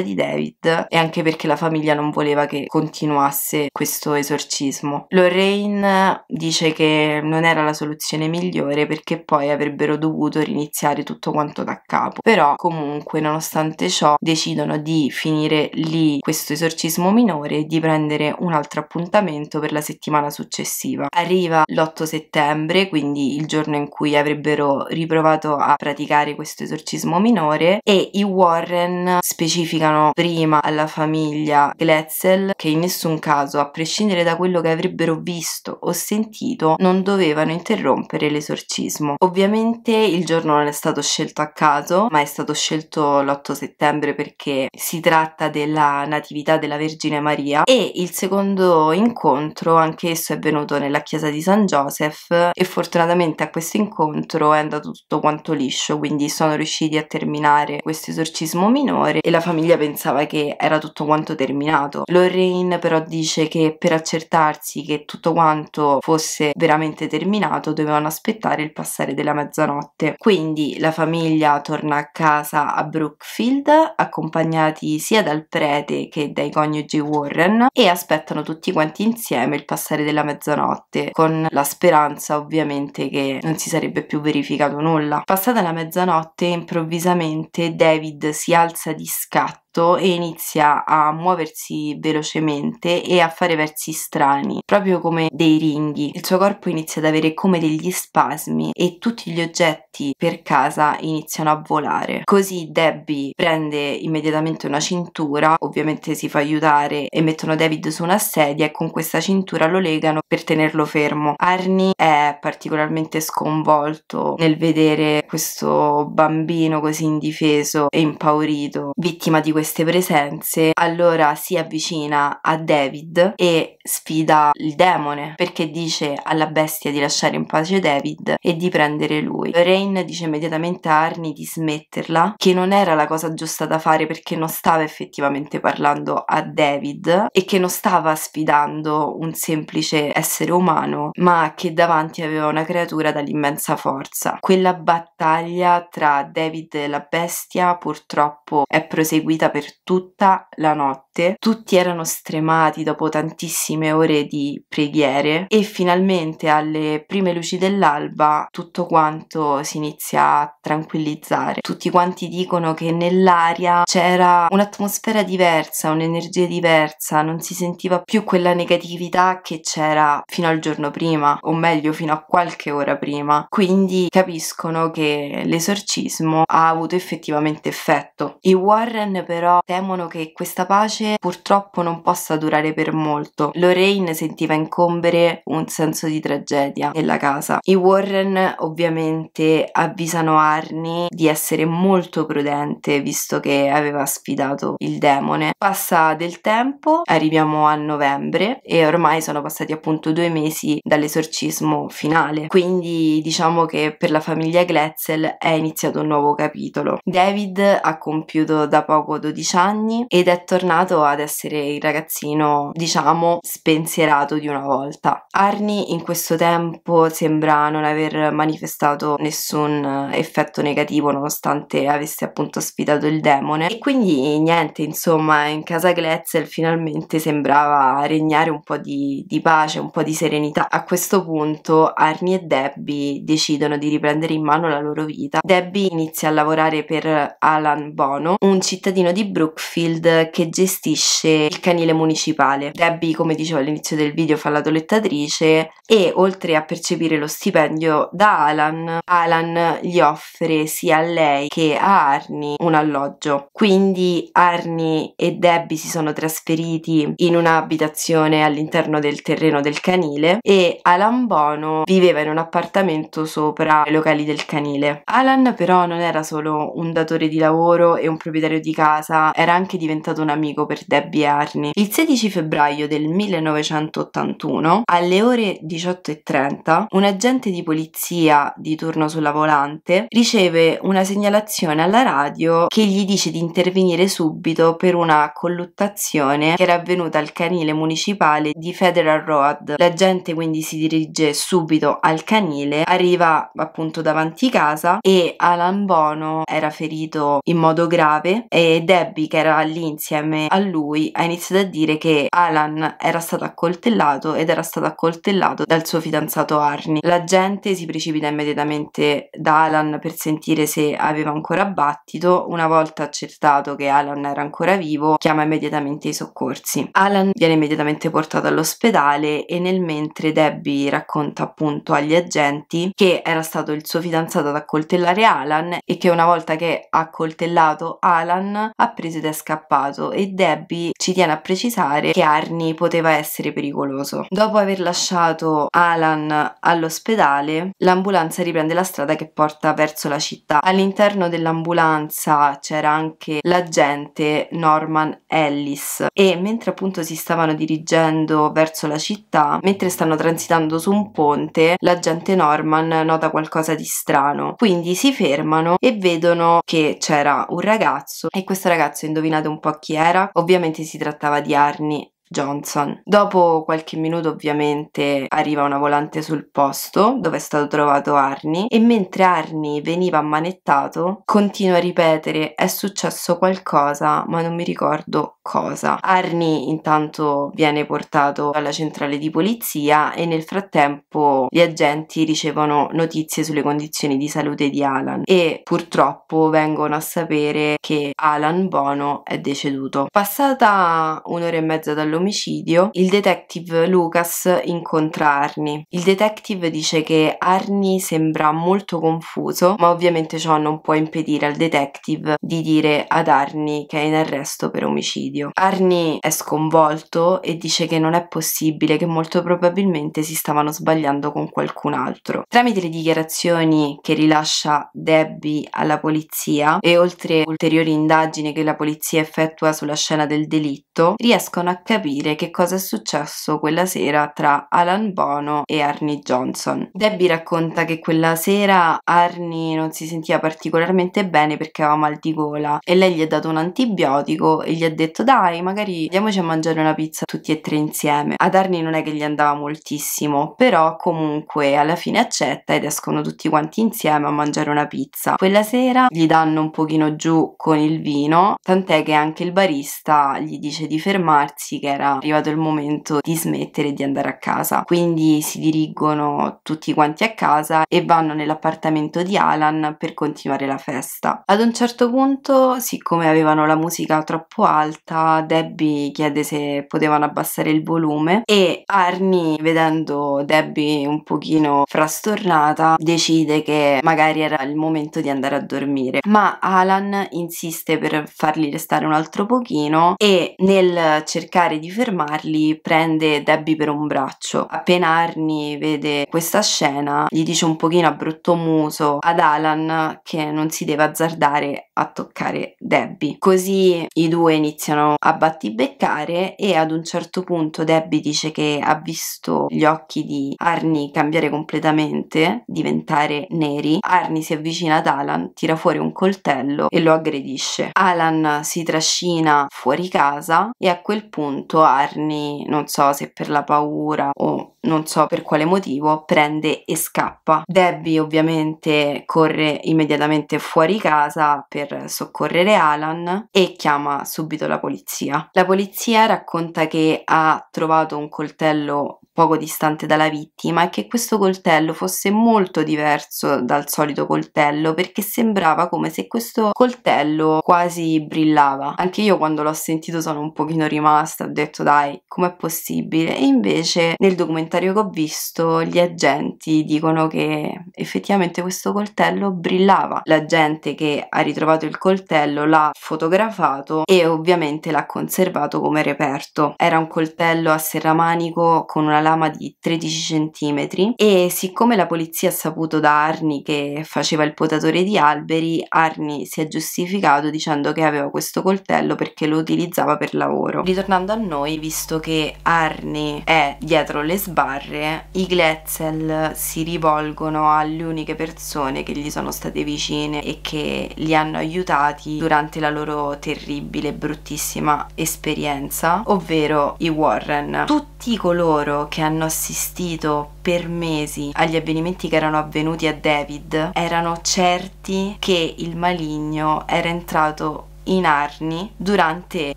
di David e anche perché la famiglia non voleva che continuasse questo esorcismo. Lorraine dice che non era la soluzione migliore perché poi avrebbero dovuto riniziare tutto quanto da capo capo. Però comunque nonostante ciò decidono di finire lì questo esorcismo minore e di prendere un altro appuntamento per la settimana successiva. Arriva l'8 settembre, quindi il giorno in cui avrebbero riprovato a praticare questo esorcismo minore e i Warren specificano prima alla famiglia Gletzel che in nessun caso, a prescindere da quello che avrebbero visto o sentito, non dovevano interrompere l'esorcismo. Ovviamente il giorno non è stato scelto a caso caso, ma è stato scelto l'8 settembre perché si tratta della Natività della Vergine Maria e il secondo incontro anch'esso è venuto nella chiesa di San Joseph e fortunatamente a questo incontro è andato tutto quanto liscio, quindi sono riusciti a terminare questo esorcismo minore e la famiglia pensava che era tutto quanto terminato. Lorraine però dice che per accertarsi che tutto quanto fosse veramente terminato dovevano aspettare il passare della mezzanotte. Quindi la famiglia torna torna a casa a Brookfield, accompagnati sia dal prete che dai coniugi Warren, e aspettano tutti quanti insieme il passare della mezzanotte, con la speranza ovviamente che non si sarebbe più verificato nulla. Passata la mezzanotte, improvvisamente David si alza di scatto tutto e inizia a muoversi velocemente e a fare versi strani, proprio come dei ringhi. Il suo corpo inizia ad avere come degli spasmi e tutti gli oggetti per casa iniziano a volare. Così Debbie prende immediatamente una cintura, ovviamente si fa aiutare e mettono David su una sedia e con questa cintura lo legano per tenerlo fermo. Arnie è particolarmente sconvolto nel vedere questo bambino così indifeso e impaurito, vittima di questo queste presenze, allora si avvicina a David e sfida il demone perché dice alla bestia di lasciare in pace David e di prendere lui. Rain dice immediatamente a Arnie di smetterla, che non era la cosa giusta da fare perché non stava effettivamente parlando a David e che non stava sfidando un semplice essere umano, ma che davanti aveva una creatura dall'immensa forza. Quella battaglia tra David e la bestia purtroppo è proseguita per tutta la notte notte, tutti erano stremati dopo tantissime ore di preghiere e finalmente alle prime luci dell'alba tutto quanto si inizia a tranquillizzare. Tutti quanti dicono che nell'aria c'era un'atmosfera diversa, un'energia diversa, non si sentiva più quella negatività che c'era fino al giorno prima, o meglio fino a qualche ora prima. Quindi capiscono che l'esorcismo ha avuto effettivamente effetto. I Warren però temono che questa pace pace purtroppo non possa durare per molto. Lorraine sentiva incombere un senso di tragedia nella casa. I Warren ovviamente avvisano Arnie di essere molto prudente visto che aveva sfidato il demone. Passa del tempo, arriviamo a novembre e ormai sono passati appunto due mesi dall'esorcismo finale. Quindi diciamo che per la famiglia Gletzel è iniziato un nuovo capitolo. David ha compiuto da poco 12 anni ed è tornato tornato ad essere il ragazzino, diciamo, spensierato di una volta. Arnie in questo tempo sembra non aver manifestato nessun eh, effetto negativo nonostante avesse appunto sfidato il demone e quindi niente, insomma, in casa Gletzel finalmente sembrava regnare un po' di, di pace, un po' di serenità. A questo punto Arnie e Debbie decidono di riprendere in mano la loro vita. Debbie inizia a lavorare per Alan Bono, un cittadino di Brookfield che gestisce gestisce il canile municipale. Debbie, come dicevo all'inizio del video, fa la dolettatrice e oltre a percepire lo stipendio da Alan, Alan gli offre sia a lei che a Arnie un alloggio. Quindi Arnie e Debbie si sono trasferiti in un'abitazione all'interno del terreno del canile e Alan Bono viveva in un appartamento sopra i locali del canile. Alan però non era solo un datore di lavoro e un proprietario di casa, era anche diventato un amico per Debbie Arni. Il 16 febbraio del 1981, alle ore 18.30, un agente di polizia di turno sulla volante riceve una segnalazione alla radio che gli dice di intervenire subito per una colluttazione che era avvenuta al canile municipale di Federal Road. L'agente quindi si dirige subito al canile, arriva appunto davanti casa e Alan Bono era ferito in modo grave e Debbie che era lì insieme a lui ha iniziato a dire che Alan era stato accoltellato ed era stato accoltellato dal suo fidanzato Arnie. La gente si precipita immediatamente da Alan per sentire se aveva ancora battito. Una volta accertato che Alan era ancora vivo, chiama immediatamente i soccorsi. Alan viene immediatamente portato all'ospedale e nel mentre Debbie racconta appunto agli agenti che era stato il suo fidanzato ad accoltellare Alan e che una volta che ha accoltellato Alan ha preso ed è scappato e Debbie Debbie ci tiene a precisare che Arnie poteva essere pericoloso. Dopo aver lasciato Alan all'ospedale, l'ambulanza riprende la strada che porta verso la città. All'interno dell'ambulanza c'era anche l'agente Norman Ellis e mentre appunto si stavano dirigendo verso la città, mentre stanno transitando su un ponte, l'agente Norman nota qualcosa di strano. Quindi si fermano e vedono che c'era un ragazzo e questo ragazzo indovinate un po' chi era, Ovviamente si trattava di Arni Johnson. Dopo qualche minuto ovviamente arriva una volante sul posto dove è stato trovato Arnie e mentre Arnie veniva ammanettato continua a ripetere è successo qualcosa ma non mi ricordo cosa. Arnie intanto viene portato alla centrale di polizia e nel frattempo gli agenti ricevono notizie sulle condizioni di salute di Alan e purtroppo vengono a sapere che Alan Bono è deceduto. Passata un'ora e mezza dall'omicidio omicidio, il detective Lucas incontra Arnie. Il detective dice che Arnie sembra molto confuso, ma ovviamente ciò non può impedire al detective di dire ad Arnie che è in arresto per omicidio. Arnie è sconvolto e dice che non è possibile, che molto probabilmente si stavano sbagliando con qualcun altro. Tramite le dichiarazioni che rilascia Debbie alla polizia e oltre ulteriori indagini che la polizia effettua sulla scena del delitto, riescono a capire capire che cosa è successo quella sera tra Alan Bono e Arnie Johnson. Debbie racconta che quella sera Arnie non si sentiva particolarmente bene perché aveva mal di gola e lei gli ha dato un antibiotico e gli ha detto dai magari andiamoci a mangiare una pizza tutti e tre insieme. Ad Arnie non è che gli andava moltissimo però comunque alla fine accetta ed escono tutti quanti insieme a mangiare una pizza. Quella sera gli danno un pochino giù con il vino tant'è che anche il barista gli dice di fermarsi che era arrivato il momento di smettere di andare a casa. Quindi si dirigono tutti quanti a casa e vanno nell'appartamento di Alan per continuare la festa. Ad un certo punto, siccome avevano la musica troppo alta, Debbie chiede se potevano abbassare il volume e Arnie, vedendo Debbie un pochino frastornata, decide che magari era il momento di andare a dormire. Ma Alan insiste per farli restare un altro pochino e nel cercare di fermarli, prende Debbie per un braccio. Appena Arnie vede questa scena, gli dice un pochino a brutto muso ad Alan che non si deve azzardare a toccare Debbie. Così i due iniziano a battibeccare e ad un certo punto Debbie dice che ha visto gli occhi di Arnie cambiare completamente, diventare neri. Arnie si avvicina ad Alan, tira fuori un coltello e lo aggredisce. Alan si trascina fuori casa e a quel punto Arnie, non so se per la paura o non so per quale motivo, prende e scappa. Debbie ovviamente corre immediatamente fuori casa per soccorrere Alan e chiama subito la polizia. La polizia racconta che ha trovato un coltello poco distante dalla vittima e che questo coltello fosse molto diverso dal solito coltello perché sembrava come se questo coltello quasi brillava. Anche io quando l'ho sentito sono un pochino rimasta, ho detto dai, com'è possibile? E invece nel documentario che ho visto gli agenti dicono che effettivamente questo coltello brillava. La gente che ha ritrovato il coltello l'ha fotografato e ovviamente l'ha conservato come reperto. Era un coltello a serramanico con una lama di 13 cm e siccome la polizia ha saputo da Arni che faceva il potatore di alberi, Arni si è giustificato dicendo che aveva questo coltello perché lo utilizzava per lavoro. Ritornando a noi, visto che Arni è dietro le sbarre, i Gletzel si rivolgono alle uniche persone che gli sono state vicine e che li hanno aiutati durante la loro terribile, bruttissima esperienza, ovvero i Warren. Tutti coloro che hanno assistito per mesi agli avvenimenti che erano avvenuti a David erano certi che il maligno era entrato in Arni durante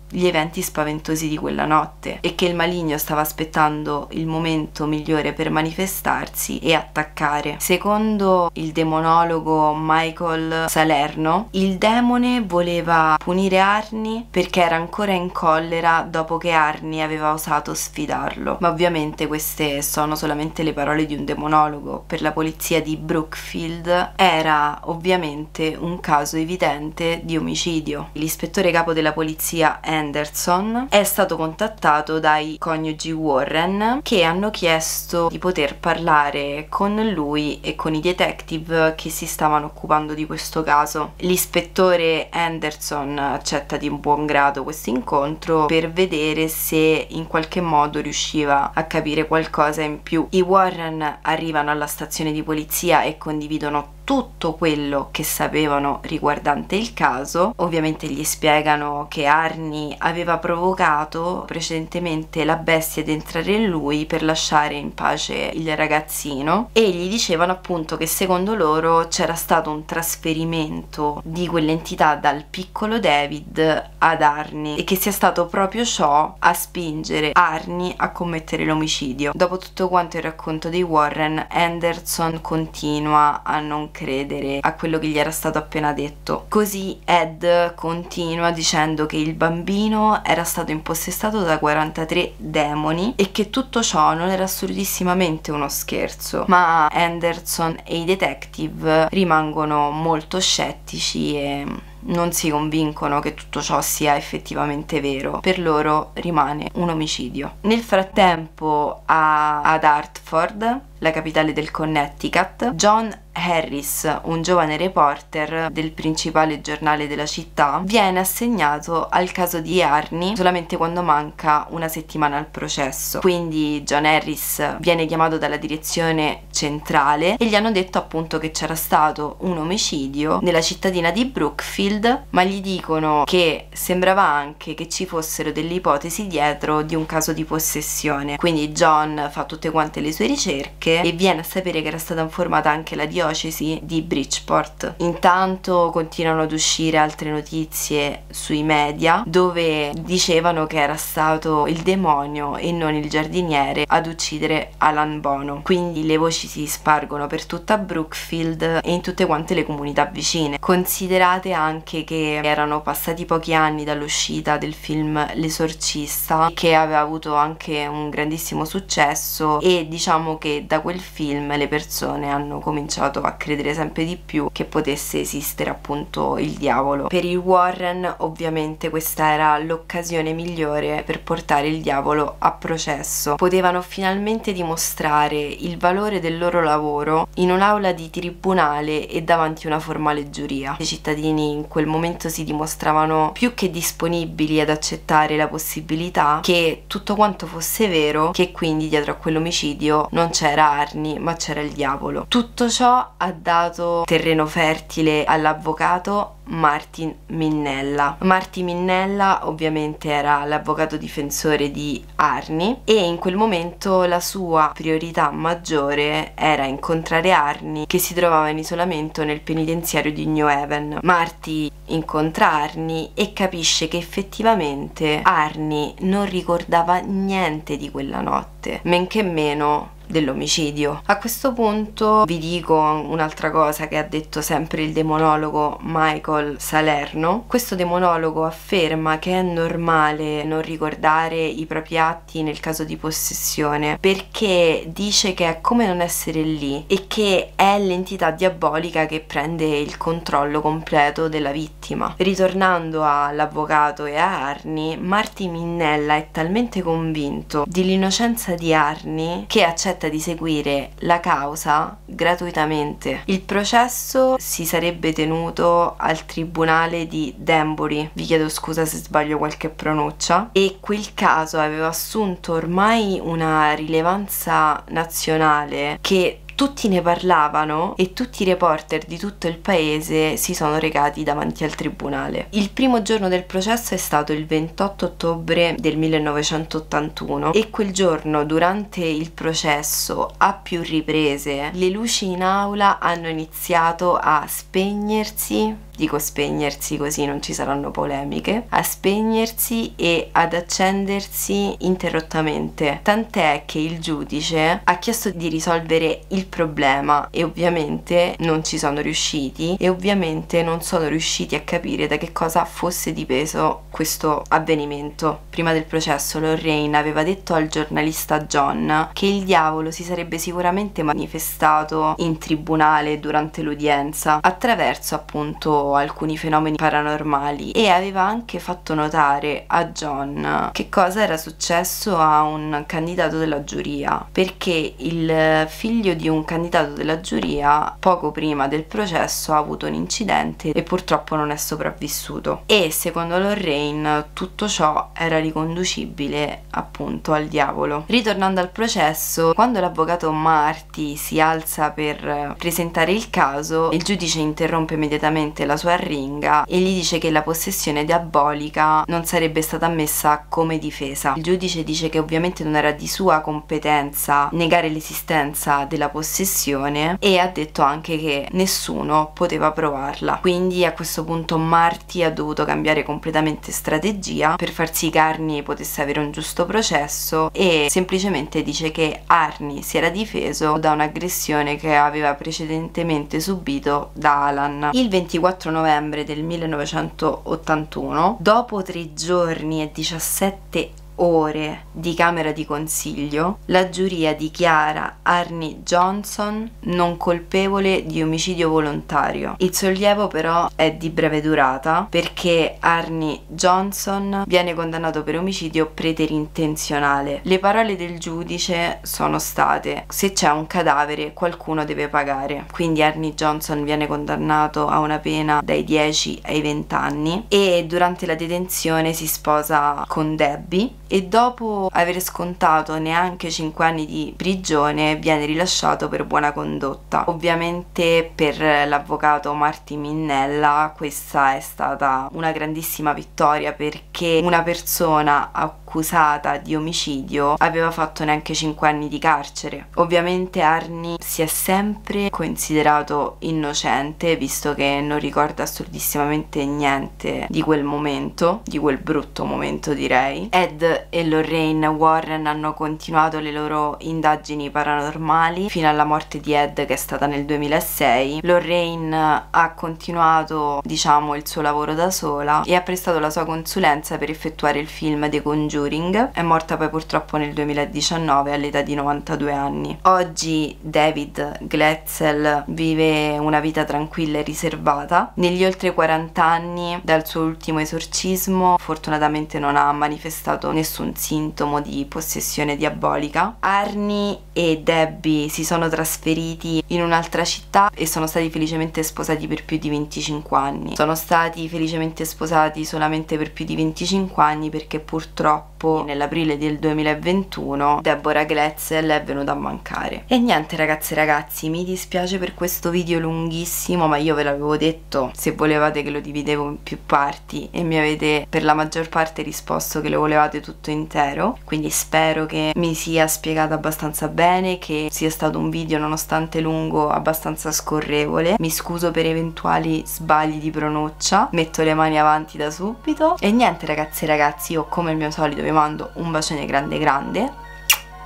gli eventi spaventosi di quella notte e che il maligno stava aspettando il momento migliore per manifestarsi e attaccare. Secondo il demonologo Michael Salerno, il demone voleva punire Arni perché era ancora in collera dopo che Arni aveva osato sfidarlo. Ma ovviamente queste sono solamente le parole di un demonologo. Per la polizia di Brookfield era ovviamente un caso evidente di omicidio l'ispettore capo della polizia Anderson è stato contattato dai coniugi Warren che hanno chiesto di poter parlare con lui e con i detective che si stavano occupando di questo caso. L'ispettore Anderson accetta di buon grado questo incontro per vedere se in qualche modo riusciva a capire qualcosa in più. I Warren arrivano alla stazione di polizia e condividono tutto quello che sapevano riguardante il caso. Ovviamente gli spiegano che Arni aveva provocato precedentemente la bestia ad entrare in lui per lasciare in pace il ragazzino e gli dicevano appunto che secondo loro c'era stato un trasferimento di quell'entità dal piccolo David ad Arni e che sia stato proprio ciò a spingere Arni a commettere l'omicidio. Dopo tutto quanto il racconto dei Warren, Anderson continua a non credere a quello che gli era stato appena detto. Così Ed continua dicendo che il bambino era stato impossessato da 43 demoni e che tutto ciò non era assolutissimamente uno scherzo, ma Anderson e i detective rimangono molto scettici e non si convincono che tutto ciò sia effettivamente vero, per loro rimane un omicidio. Nel frattempo a, ad Hartford la capitale del Connecticut, John Harris, un giovane reporter del principale giornale della città, viene assegnato al caso di Arnie solamente quando manca una settimana al processo. Quindi John Harris viene chiamato dalla direzione centrale e gli hanno detto appunto che c'era stato un omicidio nella cittadina di Brookfield, ma gli dicono che sembrava anche che ci fossero delle ipotesi dietro di un caso di possessione. Quindi John fa tutte quante le sue ricerche anche e viene a sapere che era stata informata anche la diocesi di Bridgeport. Intanto continuano ad uscire altre notizie sui media dove dicevano che era stato il demonio e non il giardiniere ad uccidere Alan Bono. Quindi le voci si spargono per tutta Brookfield e in tutte quante le comunità vicine. Considerate anche che erano passati pochi anni dall'uscita del film L'esorcista che aveva avuto anche un grandissimo successo e diciamo che da da quel film le persone hanno cominciato a credere sempre di più che potesse esistere appunto il diavolo. Per i Warren ovviamente questa era l'occasione migliore per portare il diavolo a processo. Potevano finalmente dimostrare il valore del loro lavoro in un'aula di tribunale e davanti a una formale giuria. I cittadini in quel momento si dimostravano più che disponibili ad accettare la possibilità che tutto quanto fosse vero, che quindi dietro a quell'omicidio non c'era arni, ma c'era il diavolo. Tutto ciò ha dato terreno fertile all'avvocato Martin Minnella. Martin Minnella ovviamente era l'avvocato difensore di Arni e in quel momento la sua priorità maggiore era incontrare Arni che si trovava in isolamento nel penitenziario di New Haven. Marty incontra Arni e capisce che effettivamente Arni non ricordava niente di quella notte, men che meno dell'omicidio. A questo punto vi dico un'altra cosa che ha detto sempre il demonologo Michael Salerno. Questo demonologo afferma che è normale non ricordare i propri atti nel caso di possessione perché dice che è come non essere lì e che è l'entità diabolica che prende il controllo completo della vittima. Ritornando all'avvocato e a Arni, Marti Minnella è talmente convinto dell'innocenza di Arni che accetta accetta di seguire la causa gratuitamente. Il processo si sarebbe tenuto al tribunale di Danbury, vi chiedo scusa se sbaglio qualche pronuncia, e quel caso aveva assunto ormai una rilevanza nazionale che tutti ne parlavano e tutti i reporter di tutto il paese si sono recati davanti al tribunale. Il primo giorno del processo è stato il 28 ottobre del 1981 e quel giorno durante il processo a più riprese le luci in aula hanno iniziato a spegnersi dico spegnersi così non ci saranno polemiche, a spegnersi e ad accendersi interrottamente. Tant'è che il giudice ha chiesto di risolvere il problema e ovviamente non ci sono riusciti e ovviamente non sono riusciti a capire da che cosa fosse dipeso questo avvenimento. Prima del processo Lorraine aveva detto al giornalista John che il diavolo si sarebbe sicuramente manifestato in tribunale durante l'udienza attraverso appunto alcuni fenomeni paranormali e aveva anche fatto notare a John che cosa era successo a un candidato della giuria perché il figlio di un candidato della giuria poco prima del processo ha avuto un incidente e purtroppo non è sopravvissuto e secondo Lorraine tutto ciò era riconducibile appunto al diavolo. Ritornando al processo, quando l'avvocato Marty si alza per presentare il caso, il giudice interrompe immediatamente la dalla sua arringa e gli dice che la possessione diabolica non sarebbe stata ammessa come difesa. Il giudice dice che ovviamente non era di sua competenza negare l'esistenza della possessione e ha detto anche che nessuno poteva provarla. Quindi a questo punto Marty ha dovuto cambiare completamente strategia per far sì che Arnie potesse avere un giusto processo e semplicemente dice che Arnie si era difeso da un'aggressione che aveva precedentemente subito da Alan. Il 24 24 novembre del 1981, dopo tre giorni e 17 ore di Camera di Consiglio, la giuria dichiara Arnie Johnson non colpevole di omicidio volontario. Il sollievo però è di breve durata perché Arnie Johnson viene condannato per omicidio preterintenzionale. Le parole del giudice sono state se c'è un cadavere qualcuno deve pagare. Quindi Arnie Johnson viene condannato a una pena dai 10 ai 20 anni e durante la detenzione si sposa con Debbie e dopo aver scontato neanche 5 anni di prigione viene rilasciato per buona condotta. Ovviamente per l'avvocato Marti Minnella questa è stata una grandissima vittoria perché una persona accusata di omicidio aveva fatto neanche 5 anni di carcere. Ovviamente Arni si è sempre considerato innocente visto che non ricorda assurdissimamente niente di quel momento, di quel brutto momento direi. Ed e Lorraine Warren hanno continuato le loro indagini paranormali fino alla morte di Ed che è stata nel 2006. Lorraine ha continuato diciamo il suo lavoro da sola e ha prestato la sua consulenza per effettuare il film The Conjuring. È morta poi purtroppo nel 2019 all'età di 92 anni. Oggi David Gletzel vive una vita tranquilla e riservata. Negli oltre 40 anni dal suo ultimo esorcismo fortunatamente non ha manifestato nessun nessun sintomo di possessione diabolica. Arnie e Debbie si sono trasferiti in un'altra città e sono stati felicemente sposati per più di 25 anni. Sono stati felicemente sposati solamente per più di 25 anni perché purtroppo purtroppo nell'aprile del 2021 Deborah Gletzel è venuta a mancare. E niente ragazzi e ragazzi, mi dispiace per questo video lunghissimo, ma io ve l'avevo detto se volevate che lo dividevo in più parti e mi avete per la maggior parte risposto che lo volevate tutto intero, quindi spero che mi sia spiegato abbastanza bene, che sia stato un video nonostante lungo abbastanza scorrevole. Mi scuso per eventuali sbagli di pronuncia, metto le mani avanti da subito e niente ragazzi e ragazzi, io come il mio solito vi mando un bacione grande grande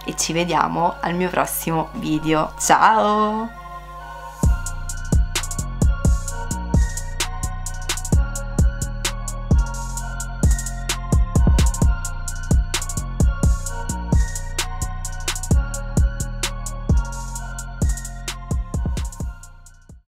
e ci vediamo al mio prossimo video. Ciao!